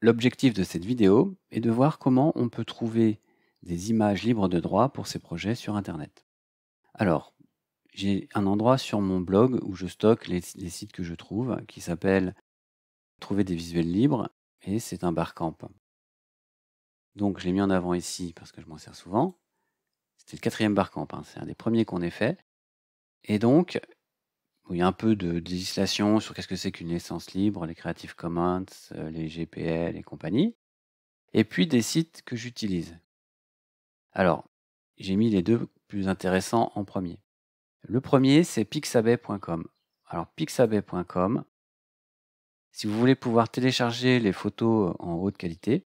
L'objectif de cette vidéo est de voir comment on peut trouver des images libres de droit pour ces projets sur Internet. Alors, j'ai un endroit sur mon blog où je stocke les, sites que je trouve qui s'appelle Trouver des visuels libres et c'est un barcamp. Donc je l'ai mis en avant ici parce que je m'en sers souvent. C'était le quatrième barcamp, hein, c'est un des premiers qu'on ait fait. Et donc il y a un peu de, législation sur qu'est-ce que c'est qu'une licence libre, les Creative Commons, euh, les GPL et compagnie. Et puis des sites que j'utilise. Alors, j'ai mis les deux plus intéressants en premier. Le premier, c'est pixabay.com. Alors, pixabay.com, si vous voulez pouvoir télécharger les photos en haute qualité,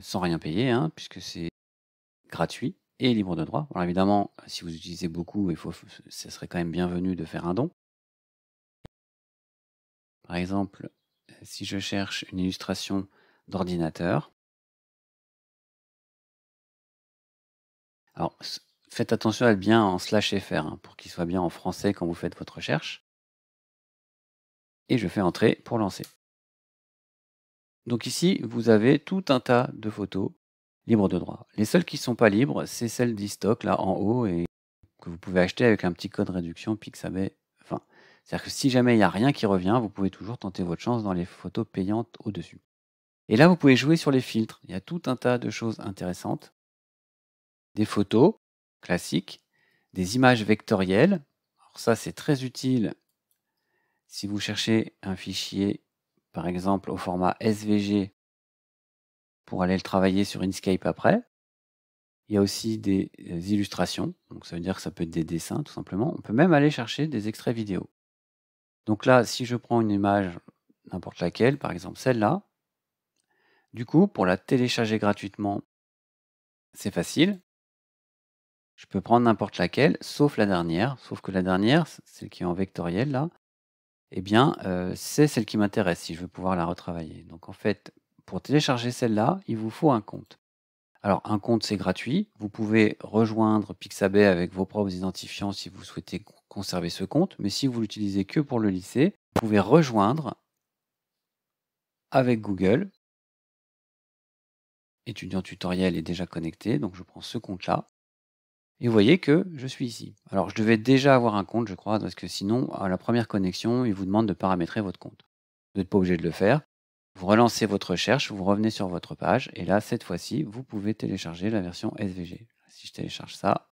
sans rien payer, hein, puisque c'est gratuit, et libre de droit. Alors évidemment, si vous utilisez beaucoup, ce serait quand même bienvenu de faire un don. Par exemple, si je cherche une illustration d'ordinateur, alors faites attention à le bien en slash fr hein, pour qu'il soit bien en français quand vous faites votre recherche. Et je fais entrer pour lancer. Donc ici, vous avez tout un tas de photos libres de droit. Les seules qui ne sont pas libres, c'est celles d'eStock, là en haut, et que vous pouvez acheter avec un petit code réduction Pixabay C'est-à-dire que si jamais il n'y a rien qui revient, vous pouvez toujours tenter votre chance dans les photos payantes au-dessus. Et là, vous pouvez jouer sur les filtres. Il y a tout un tas de choses intéressantes. Des photos classiques, des images vectorielles. Alors ça, c'est très utile si vous cherchez un fichier, par exemple, au format SVG pour aller le travailler sur Inkscape après. Il y a aussi des euh, illustrations, donc ça veut dire que ça peut être des dessins tout simplement. On peut même aller chercher des extraits vidéo. Donc là, si je prends une image, n'importe laquelle, par exemple celle-là, du coup, pour la télécharger gratuitement, c'est facile. Je peux prendre n'importe laquelle, sauf la dernière, sauf que la dernière, celle qui est en vectoriel là, eh bien, euh, c'est celle qui m'intéresse si je veux pouvoir la retravailler. Donc en fait, pour télécharger celle-là, il vous faut un compte. Alors un compte c'est gratuit, vous pouvez rejoindre Pixabay avec vos propres identifiants si vous souhaitez conserver ce compte, mais si vous l'utilisez que pour le lycée, vous pouvez rejoindre avec Google. Étudiant tutoriel est déjà connecté, donc je prends ce compte-là. Et vous voyez que je suis ici. Alors je devais déjà avoir un compte, je crois, parce que sinon, à la première connexion, il vous demande de paramétrer votre compte. Vous n'êtes pas obligé de le faire. Vous relancez votre recherche, vous revenez sur votre page, et là, cette fois-ci, vous pouvez télécharger la version SVG. Si je télécharge ça,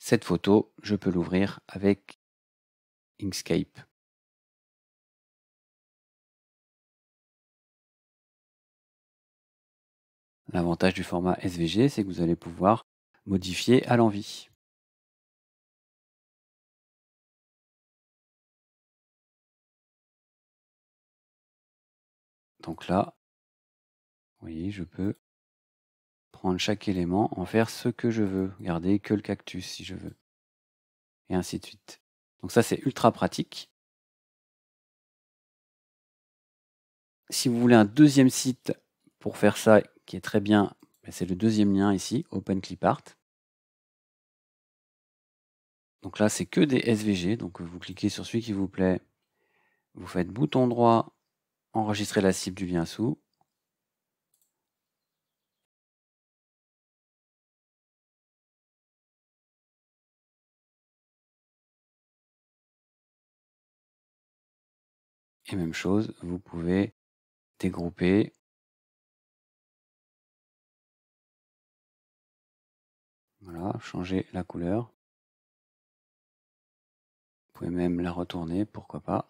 cette photo, je peux l'ouvrir avec Inkscape. L'avantage du format SVG, c'est que vous allez pouvoir modifier à l'envie. Donc là, vous voyez, je peux prendre chaque élément, en faire ce que je veux, garder que le cactus si je veux, et ainsi de suite. Donc ça, c'est ultra pratique. Si vous voulez un deuxième site pour faire ça, qui est très bien, ben, c'est le deuxième lien ici, Open OpenClipArt. Donc là, c'est que des SVG. Donc vous cliquez sur celui qui vous plaît. Vous faites bouton droit, enregistrer la cible du bien sous, Et même chose, vous pouvez dégrouper Voilà, changer la couleur. Vous pouvez même la retourner, pourquoi pas.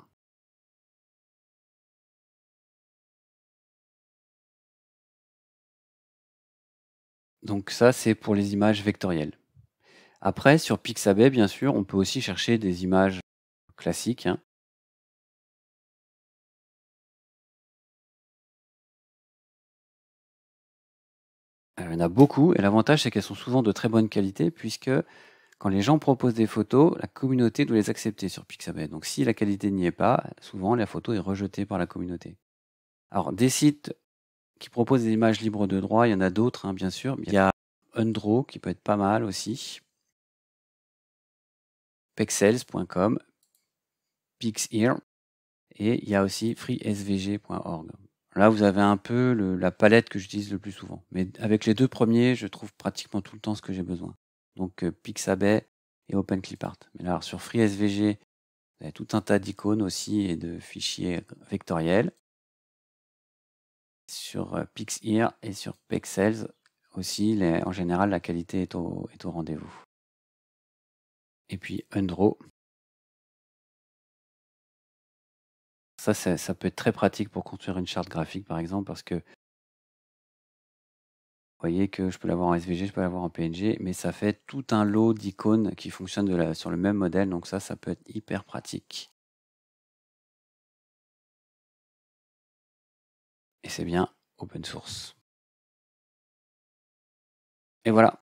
Donc ça, c'est pour les images vectorielles. Après, sur Pixabay, bien sûr, on peut aussi chercher des images classiques. Hein. il y en a beaucoup, et l'avantage, c'est qu'elles sont souvent de très bonne qualité, puisque quand les gens proposent des photos, la communauté doit les accepter sur Pixabay. Donc si la qualité n'y est pas, souvent la photo est rejetée par la communauté. Alors des sites qui propose des images libres de droit. Il y en a d'autres, hein, bien sûr. Il y a Undraw qui peut être pas mal aussi. Pexels.com, Pixear, et il y a aussi freesvg.org. Là, vous avez un peu la palette que j'utilise le plus souvent. Mais avec les deux premiers, je trouve pratiquement tout le temps ce que j'ai besoin. Donc euh, Pixabay et OpenClipArt. Mais alors, sur FreeSVG, vous avez tout un tas d'icônes aussi et de fichiers vectoriels sur euh, PixEar et sur Pexels aussi. en général, la qualité est au, rendez-vous. Et puis Undraw. Ça, ça, peut être très pratique pour construire une charte graphique, par exemple, parce que vous voyez que je peux l'avoir en SVG, je peux l'avoir en PNG, mais ça fait tout un lot d'icônes qui fonctionnent sur le même modèle, donc ça, ça peut être hyper pratique. et c'est bien open source. Et voilà.